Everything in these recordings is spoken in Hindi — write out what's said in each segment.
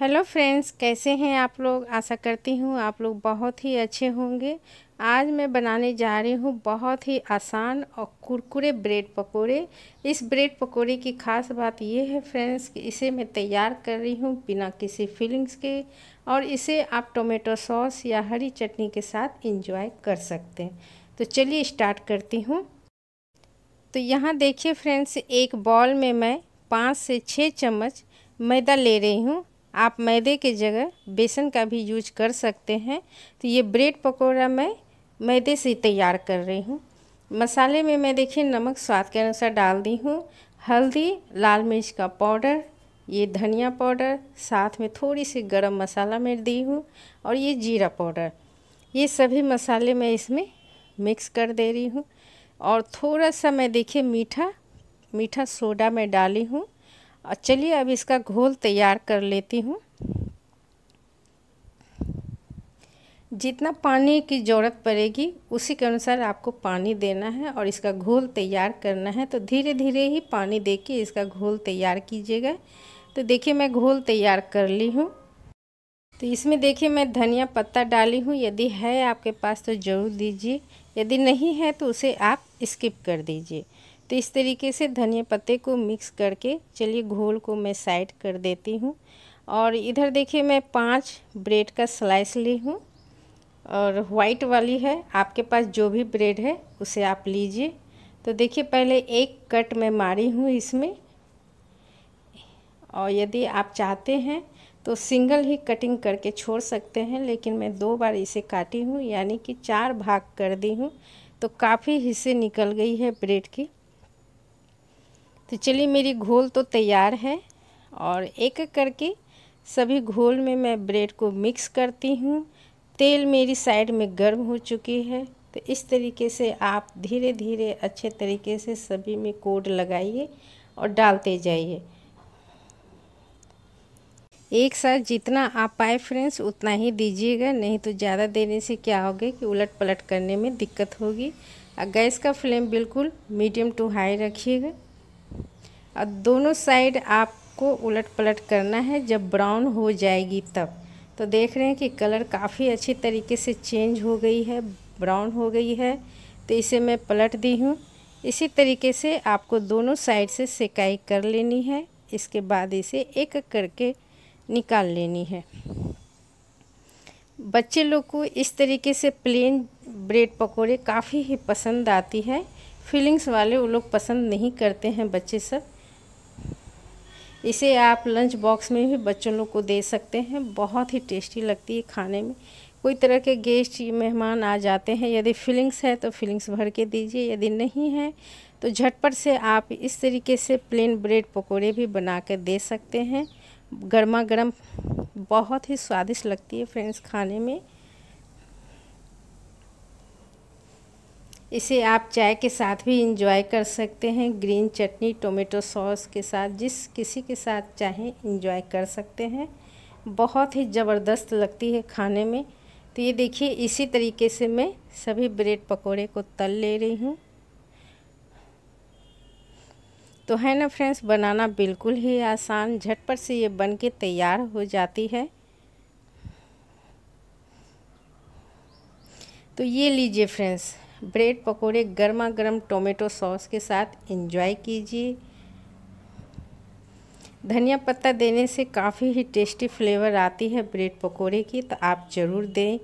हेलो फ्रेंड्स कैसे हैं आप लोग आशा करती हूँ आप लोग बहुत ही अच्छे होंगे आज मैं बनाने जा रही हूँ बहुत ही आसान और कुरकुरे ब्रेड पकोड़े इस ब्रेड पकोड़े की खास बात यह है फ्रेंड्स कि इसे मैं तैयार कर रही हूँ बिना किसी फीलिंग्स के और इसे आप टोमेटो सॉस या हरी चटनी के साथ इंजॉय कर सकते हैं तो चलिए स्टार्ट करती हूँ तो यहाँ देखिए फ्रेंड्स एक बॉल में मैं पाँच से छः चम्मच मैदा ले रही हूँ आप मैदे के जगह बेसन का भी यूज कर सकते हैं तो ये ब्रेड पकौड़ा मैं मैदे से तैयार कर रही हूँ मसाले में मैं देखिए नमक स्वाद के अनुसार डाल दी हूँ हल्दी लाल मिर्च का पाउडर ये धनिया पाउडर साथ में थोड़ी सी गरम मसाला मैं दी हूँ और ये जीरा पाउडर ये सभी मसाले मैं इसमें मिक्स कर दे रही हूँ और थोड़ा सा मैं देखिए मीठा मीठा सोडा मैं डाली हूँ और चलिए अब इसका घोल तैयार कर लेती हूँ जितना पानी की ज़रूरत पड़ेगी उसी के अनुसार आपको पानी देना है और इसका घोल तैयार करना है तो धीरे धीरे ही पानी दे के इसका घोल तैयार कीजिएगा तो देखिए मैं घोल तैयार कर ली हूँ तो इसमें देखिए मैं धनिया पत्ता डाली हूँ यदि है आपके पास तो ज़रूर दीजिए यदि नहीं है तो उसे आप स्किप कर दीजिए तो इस तरीके से धनिया पत्ते को मिक्स करके चलिए घोल को मैं साइड कर देती हूँ और इधर देखिए मैं पांच ब्रेड का स्लाइस ली हूँ और वाइट वाली है आपके पास जो भी ब्रेड है उसे आप लीजिए तो देखिए पहले एक कट मैं मारी हूँ इसमें और यदि आप चाहते हैं तो सिंगल ही कटिंग करके छोड़ सकते हैं लेकिन मैं दो बार इसे काटी हूँ यानी कि चार भाग कर दी हूँ तो काफ़ी हिस्से निकल गई है ब्रेड की तो चलिए मेरी घोल तो तैयार है और एक एक करके सभी घोल में मैं ब्रेड को मिक्स करती हूँ तेल मेरी साइड में गर्म हो चुकी है तो इस तरीके से आप धीरे धीरे अच्छे तरीके से सभी में कोड लगाइए और डालते जाइए एक साथ जितना आप पाए फ्रेंड्स उतना ही दीजिएगा नहीं तो ज़्यादा देने से क्या होगा कि उलट पलट करने में दिक्कत होगी और गैस का फ्लेम बिल्कुल मीडियम टू हाई रखिएगा और दोनों साइड आपको उलट पलट करना है जब ब्राउन हो जाएगी तब तो देख रहे हैं कि कलर काफ़ी अच्छी तरीके से चेंज हो गई है ब्राउन हो गई है तो इसे मैं पलट दी हूँ इसी तरीके से आपको दोनों साइड से सिकाई कर लेनी है इसके बाद इसे एक करके निकाल लेनी है बच्चे लोग को इस तरीके से प्लेन ब्रेड पकोड़े काफ़ी ही पसंद आती है फीलिंग्स वाले वो लोग पसंद नहीं करते हैं बच्चे सब इसे आप लंच बॉक्स में भी बच्चों लोग को दे सकते हैं बहुत ही टेस्टी लगती है खाने में कोई तरह के गेस्ट मेहमान आ जाते हैं यदि फीलिंग्स है तो फीलिंग्स भर के दीजिए यदि नहीं है तो झटपट से आप इस तरीके से प्लेन ब्रेड पकौड़े भी बना कर दे सकते हैं गर्मा गर्म बहुत ही स्वादिष्ट लगती है फ्रेंड्स खाने में इसे आप चाय के साथ भी इंजॉय कर सकते हैं ग्रीन चटनी टोमेटो सॉस के साथ जिस किसी के साथ चाहें इंजॉय कर सकते हैं बहुत ही ज़बरदस्त लगती है खाने में तो ये देखिए इसी तरीके से मैं सभी ब्रेड पकोड़े को तल ले रही हूँ तो है ना फ्रेंड्स बनाना बिल्कुल ही आसान झटपट से ये बन के तैयार हो जाती है तो ये लीजिए फ्रेंड्स ब्रेड पकोड़े गर्मा गर्म टोमेटो सॉस के साथ इंजॉय कीजिए धनिया पत्ता देने से काफ़ी ही टेस्टी फ्लेवर आती है ब्रेड पकोड़े की तो आप ज़रूर दें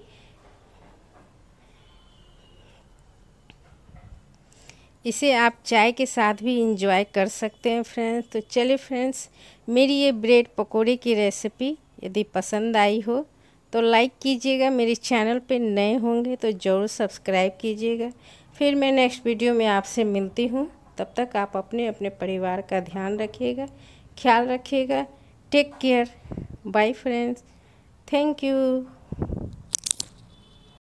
इसे आप चाय के साथ भी इंजॉय कर सकते हैं फ्रेंड्स तो चलिए फ्रेंड्स मेरी ये ब्रेड पकोड़े की रेसिपी यदि पसंद आई हो तो लाइक कीजिएगा मेरे चैनल पे नए होंगे तो ज़रूर सब्सक्राइब कीजिएगा फिर मैं नेक्स्ट वीडियो में आपसे मिलती हूँ तब तक आप अपने अपने परिवार का ध्यान रखिएगा ख्याल रखिएगा take care bye friends thank you